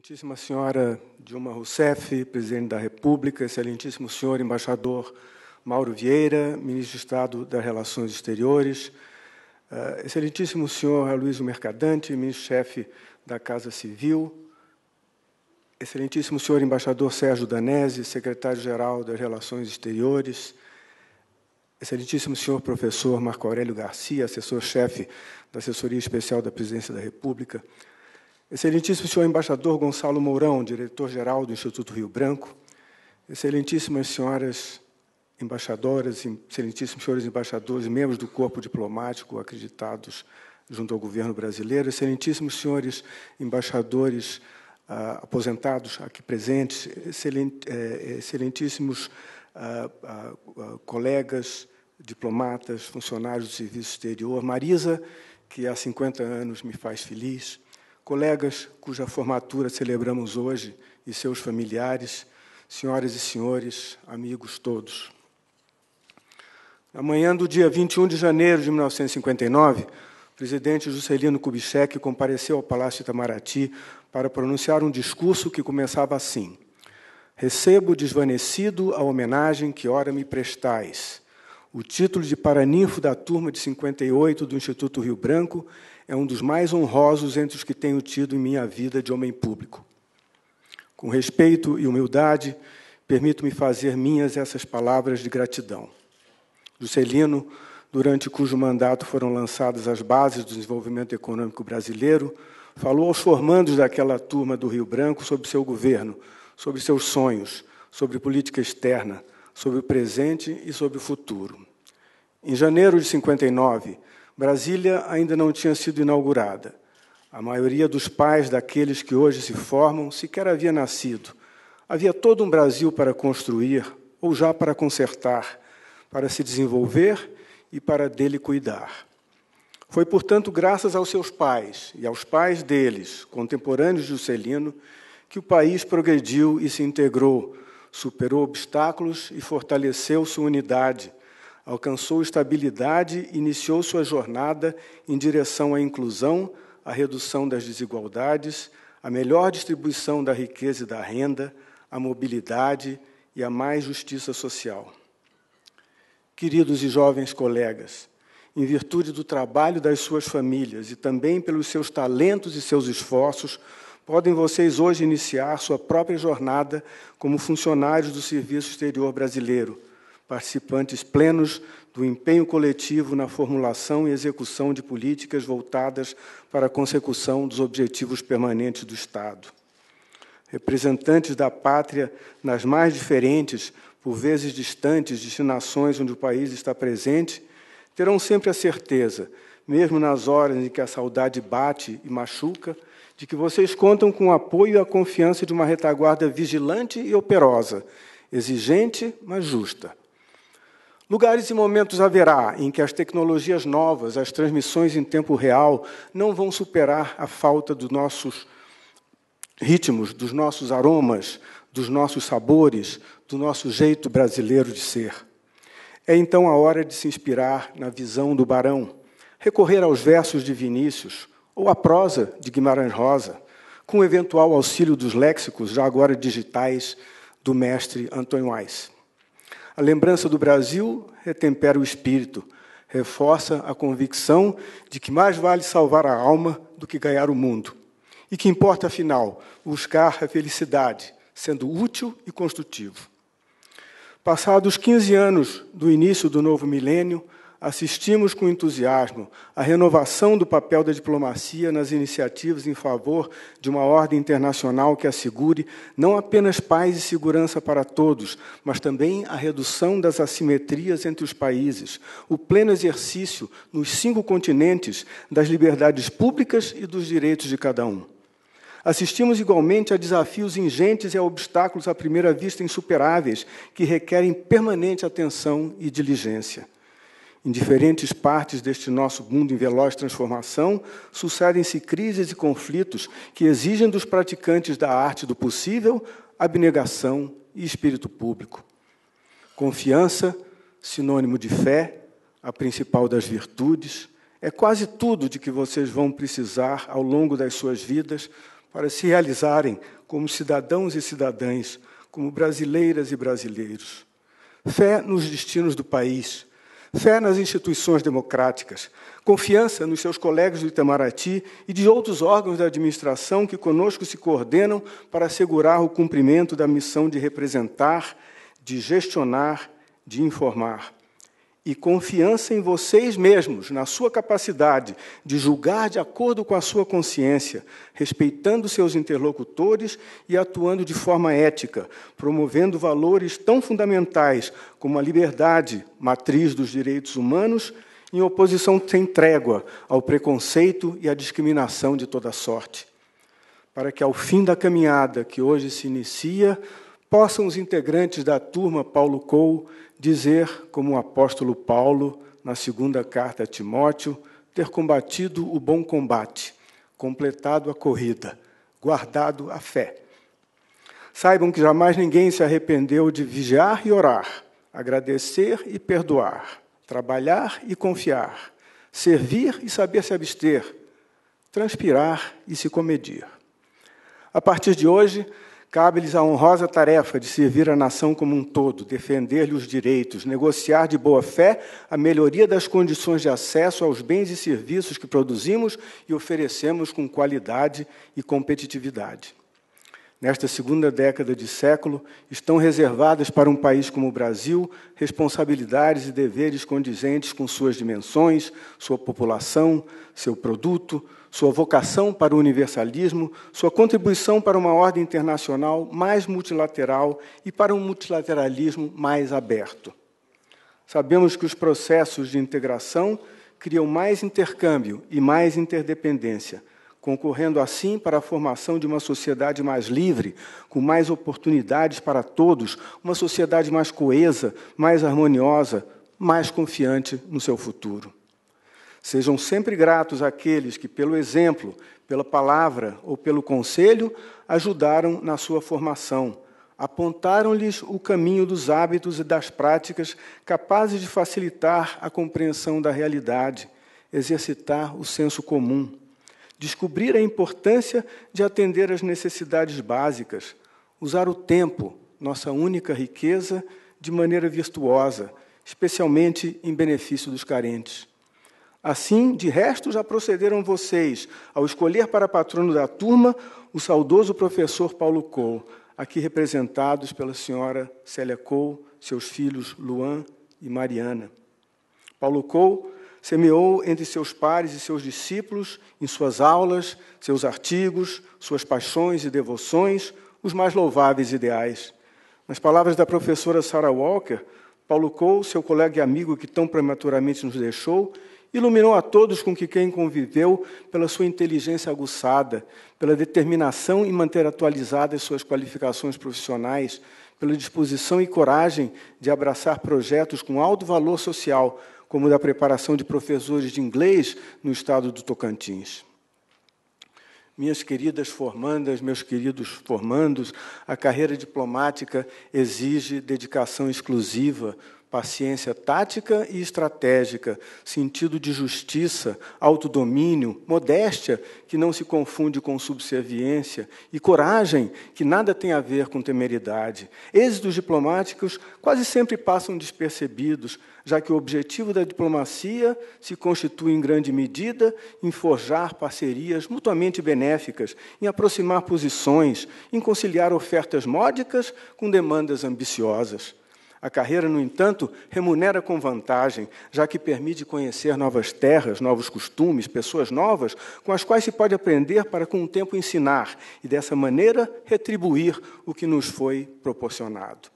Excelentíssima senhora Dilma Rousseff, presidente da República, excelentíssimo senhor embaixador Mauro Vieira, ministro de Estado das Relações Exteriores, eh, excelentíssimo senhor Luiz Mercadante, ministro-chefe da Casa Civil, excelentíssimo senhor embaixador Sérgio Danese, secretário-geral das Relações Exteriores, Excelentíssimo senhor professor Marco Aurélio Garcia, assessor-chefe da Assessoria Especial da Presidência da República, Excelentíssimo senhor embaixador Gonçalo Mourão, diretor-geral do Instituto Rio Branco, excelentíssimas senhoras embaixadoras, excelentíssimos senhores embaixadores, membros do corpo diplomático acreditados junto ao governo brasileiro, excelentíssimos senhores embaixadores ah, aposentados aqui presentes, excelent, eh, excelentíssimos ah, ah, colegas, diplomatas, funcionários do Serviço Exterior, Marisa, que há 50 anos me faz feliz, colegas cuja formatura celebramos hoje e seus familiares, senhoras e senhores, amigos todos. Na manhã do dia 21 de janeiro de 1959, o presidente Juscelino Kubitschek compareceu ao Palácio Itamaraty para pronunciar um discurso que começava assim: Recebo desvanecido a homenagem que ora me prestais o título de paraninfo da turma de 58 do Instituto Rio Branco é um dos mais honrosos entre os que tenho tido em minha vida de homem público. Com respeito e humildade, permito-me fazer minhas essas palavras de gratidão. Juscelino, durante cujo mandato foram lançadas as bases do desenvolvimento econômico brasileiro, falou aos formandos daquela turma do Rio Branco sobre seu governo, sobre seus sonhos, sobre política externa, sobre o presente e sobre o futuro. Em janeiro de 59, Brasília ainda não tinha sido inaugurada. A maioria dos pais daqueles que hoje se formam sequer havia nascido. Havia todo um Brasil para construir, ou já para consertar, para se desenvolver e para dele cuidar. Foi, portanto, graças aos seus pais e aos pais deles, contemporâneos de Juscelino, que o país progrediu e se integrou, superou obstáculos e fortaleceu sua unidade, alcançou estabilidade e iniciou sua jornada em direção à inclusão, à redução das desigualdades, à melhor distribuição da riqueza e da renda, à mobilidade e à mais justiça social. Queridos e jovens colegas, em virtude do trabalho das suas famílias e também pelos seus talentos e seus esforços, podem vocês hoje iniciar sua própria jornada como funcionários do Serviço Exterior Brasileiro, participantes plenos do empenho coletivo na formulação e execução de políticas voltadas para a consecução dos objetivos permanentes do Estado. Representantes da pátria nas mais diferentes, por vezes distantes, destinações onde o país está presente, terão sempre a certeza, mesmo nas horas em que a saudade bate e machuca, de que vocês contam com o apoio e a confiança de uma retaguarda vigilante e operosa, exigente, mas justa. Lugares e momentos haverá em que as tecnologias novas, as transmissões em tempo real, não vão superar a falta dos nossos ritmos, dos nossos aromas, dos nossos sabores, do nosso jeito brasileiro de ser. É então a hora de se inspirar na visão do Barão, recorrer aos versos de Vinícius ou à prosa de Guimarães Rosa, com o eventual auxílio dos léxicos, já agora digitais, do mestre Antônio Weiss. A lembrança do Brasil retempera o espírito, reforça a convicção de que mais vale salvar a alma do que ganhar o mundo. E que importa, afinal, buscar a felicidade, sendo útil e construtivo. Passados 15 anos do início do novo milênio, assistimos com entusiasmo à renovação do papel da diplomacia nas iniciativas em favor de uma ordem internacional que assegure não apenas paz e segurança para todos, mas também a redução das assimetrias entre os países, o pleno exercício nos cinco continentes das liberdades públicas e dos direitos de cada um. Assistimos igualmente a desafios ingentes e a obstáculos à primeira vista insuperáveis que requerem permanente atenção e diligência. Em diferentes partes deste nosso mundo em veloz transformação, sucedem-se crises e conflitos que exigem dos praticantes da arte do possível abnegação e espírito público. Confiança, sinônimo de fé, a principal das virtudes, é quase tudo de que vocês vão precisar ao longo das suas vidas para se realizarem como cidadãos e cidadãs, como brasileiras e brasileiros. Fé nos destinos do país, fé nas instituições democráticas, confiança nos seus colegas do Itamaraty e de outros órgãos da administração que conosco se coordenam para assegurar o cumprimento da missão de representar, de gestionar, de informar e confiança em vocês mesmos, na sua capacidade de julgar de acordo com a sua consciência, respeitando seus interlocutores e atuando de forma ética, promovendo valores tão fundamentais como a liberdade, matriz dos direitos humanos, em oposição sem trégua ao preconceito e à discriminação de toda sorte. Para que ao fim da caminhada que hoje se inicia, possam os integrantes da turma Paulo Cou dizer, como o apóstolo Paulo, na segunda carta a Timóteo, ter combatido o bom combate, completado a corrida, guardado a fé. Saibam que jamais ninguém se arrependeu de vigiar e orar, agradecer e perdoar, trabalhar e confiar, servir e saber se abster, transpirar e se comedir. A partir de hoje, Cabe-lhes a honrosa tarefa de servir a nação como um todo, defender-lhe os direitos, negociar de boa fé a melhoria das condições de acesso aos bens e serviços que produzimos e oferecemos com qualidade e competitividade. Nesta segunda década de século, estão reservadas para um país como o Brasil responsabilidades e deveres condizentes com suas dimensões, sua população, seu produto, sua vocação para o universalismo, sua contribuição para uma ordem internacional mais multilateral e para um multilateralismo mais aberto. Sabemos que os processos de integração criam mais intercâmbio e mais interdependência, concorrendo assim para a formação de uma sociedade mais livre, com mais oportunidades para todos, uma sociedade mais coesa, mais harmoniosa, mais confiante no seu futuro. Sejam sempre gratos àqueles que, pelo exemplo, pela palavra ou pelo conselho, ajudaram na sua formação, apontaram-lhes o caminho dos hábitos e das práticas capazes de facilitar a compreensão da realidade, exercitar o senso comum, descobrir a importância de atender às necessidades básicas, usar o tempo, nossa única riqueza, de maneira virtuosa, especialmente em benefício dos carentes. Assim, de resto, já procederam vocês ao escolher para patrono da turma o saudoso professor Paulo Cole, aqui representados pela senhora Célia Cole, seus filhos Luan e Mariana. Paulo Cole semeou entre seus pares e seus discípulos, em suas aulas, seus artigos, suas paixões e devoções, os mais louváveis ideais. Nas palavras da professora Sarah Walker, Paulo Cole, seu colega e amigo que tão prematuramente nos deixou, Iluminou a todos com que quem conviveu pela sua inteligência aguçada, pela determinação em manter atualizadas suas qualificações profissionais, pela disposição e coragem de abraçar projetos com alto valor social, como o da preparação de professores de inglês no estado do Tocantins. Minhas queridas formandas, meus queridos formandos, a carreira diplomática exige dedicação exclusiva, paciência tática e estratégica, sentido de justiça, autodomínio, modéstia, que não se confunde com subserviência, e coragem, que nada tem a ver com temeridade. Êxitos diplomáticos quase sempre passam despercebidos, já que o objetivo da diplomacia se constitui em grande medida em forjar parcerias mutuamente benéficas, em aproximar posições, em conciliar ofertas módicas com demandas ambiciosas. A carreira, no entanto, remunera com vantagem, já que permite conhecer novas terras, novos costumes, pessoas novas com as quais se pode aprender para, com o tempo, ensinar e, dessa maneira, retribuir o que nos foi proporcionado.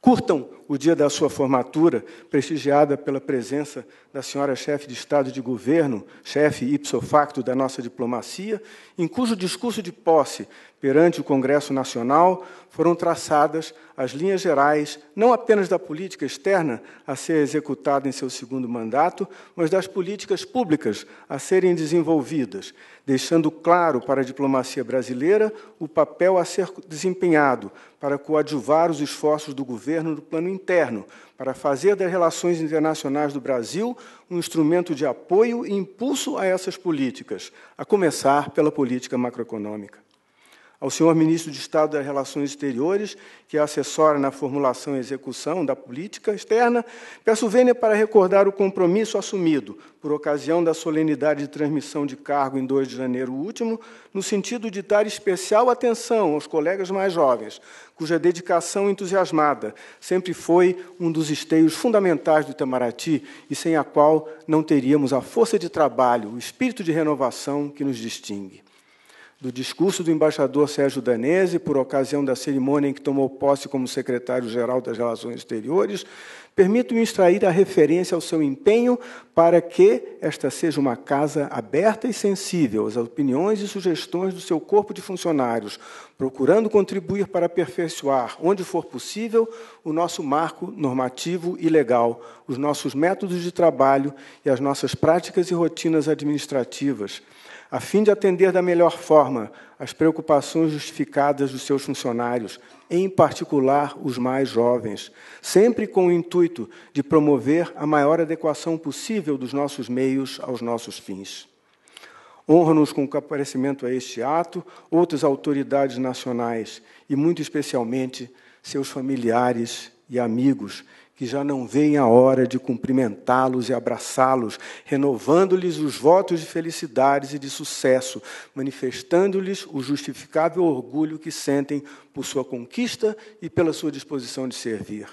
Curtam o dia da sua formatura, prestigiada pela presença da senhora chefe de Estado de Governo, chefe ipso facto da nossa diplomacia, em cujo discurso de posse perante o Congresso Nacional foram traçadas as linhas gerais, não apenas da política externa a ser executada em seu segundo mandato, mas das políticas públicas a serem desenvolvidas, deixando claro para a diplomacia brasileira o papel a ser desempenhado para coadjuvar os esforços do governo no plano interno para fazer das relações internacionais do Brasil um instrumento de apoio e impulso a essas políticas, a começar pela política macroeconômica ao senhor ministro de Estado das Relações Exteriores, que é assessora na formulação e execução da política externa, peço vênia para recordar o compromisso assumido por ocasião da solenidade de transmissão de cargo em 2 de janeiro último, no sentido de dar especial atenção aos colegas mais jovens, cuja dedicação entusiasmada sempre foi um dos esteios fundamentais do Itamaraty e sem a qual não teríamos a força de trabalho, o espírito de renovação que nos distingue do discurso do embaixador Sérgio Danese, por ocasião da cerimônia em que tomou posse como secretário-geral das Relações Exteriores, permito-me extrair a referência ao seu empenho para que esta seja uma casa aberta e sensível às opiniões e sugestões do seu corpo de funcionários, procurando contribuir para aperfeiçoar, onde for possível, o nosso marco normativo e legal, os nossos métodos de trabalho e as nossas práticas e rotinas administrativas a fim de atender da melhor forma as preocupações justificadas dos seus funcionários, em particular os mais jovens, sempre com o intuito de promover a maior adequação possível dos nossos meios aos nossos fins. Honra-nos com o comparecimento a este ato outras autoridades nacionais e, muito especialmente, seus familiares e amigos, que já não veem a hora de cumprimentá-los e abraçá-los, renovando-lhes os votos de felicidades e de sucesso, manifestando-lhes o justificável orgulho que sentem por sua conquista e pela sua disposição de servir.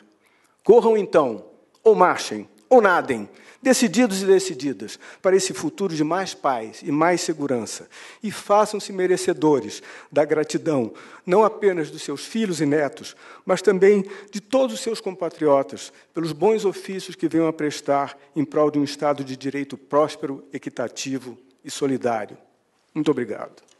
Corram então, ou marchem, ou nadem, decididos e decididas, para esse futuro de mais paz e mais segurança. E façam-se merecedores da gratidão, não apenas dos seus filhos e netos, mas também de todos os seus compatriotas, pelos bons ofícios que venham a prestar em prol de um Estado de direito próspero, equitativo e solidário. Muito obrigado.